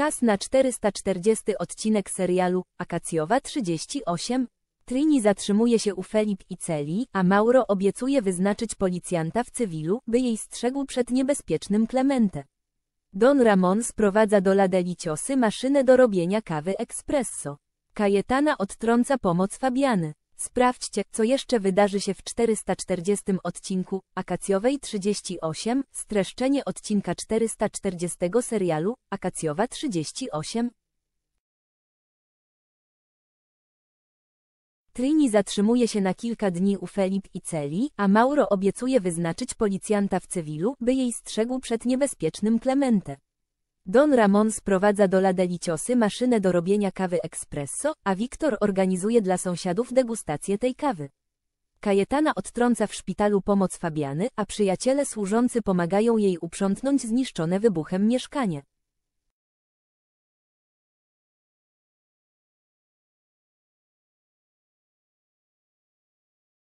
Czas na 440 odcinek serialu Akacjowa 38. Trini zatrzymuje się u Felip i Celi, a Mauro obiecuje wyznaczyć policjanta w cywilu, by jej strzegł przed niebezpiecznym Clemente. Don Ramon sprowadza do Ladeli ciosy maszynę do robienia kawy espresso. Kajetana odtrąca pomoc Fabiany. Sprawdźcie, co jeszcze wydarzy się w 440 odcinku Akacjowej 38, streszczenie odcinka 440 serialu Akacjowa 38. Trini zatrzymuje się na kilka dni u Felip i Celi, a Mauro obiecuje wyznaczyć policjanta w cywilu, by jej strzegł przed niebezpiecznym Klemente. Don Ramon sprowadza do La Deliciosy maszynę do robienia kawy espresso, a Wiktor organizuje dla sąsiadów degustację tej kawy. Kajetana odtrąca w szpitalu pomoc Fabiany, a przyjaciele służący pomagają jej uprzątnąć zniszczone wybuchem mieszkanie.